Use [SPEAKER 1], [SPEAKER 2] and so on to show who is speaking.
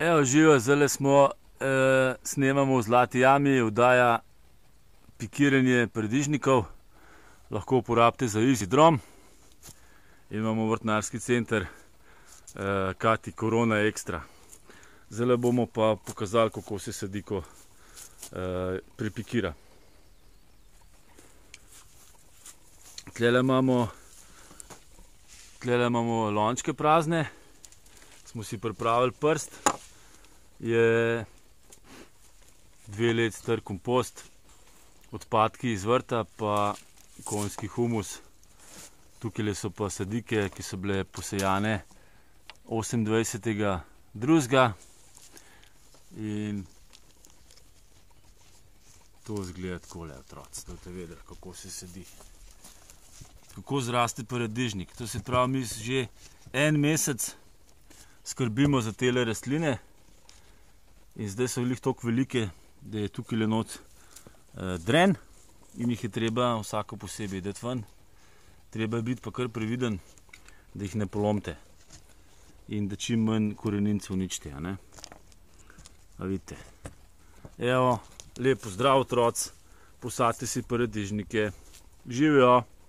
[SPEAKER 1] Evo, živo, zdaj smo eh, snemamo v Zlati jami, vdaja pikiranje predižnikov, lahko uporabite za izi drom. Imamo vrtnarski center eh, Kati Korona Extra. Zdaj bomo pa pokazali, kako se sedi, ko eh, pripikira. Tele imamo, imamo lončke prazne smo si pripravili prst, je dve leti star kompost, odpadki iz vrta, pa konjski humus. Tukaj so pa sadike, ki so bile posejane 28. drugega. In to zgleda tako, da ste vedeli, kako se sedi. Kako zraste paradižnik. To se pravi, mi že en mesec skrbimo za te rastline. In zdaj so jih tako velike, da je tukaj le noč eh, dren in jih je treba vsako posebej dati ven. Treba je biti pa kar previden, da jih ne polomite in da čim manj koreninci uničite. Vidite, evo, lepo zdrav otroci, posadite si predižnike, živijo.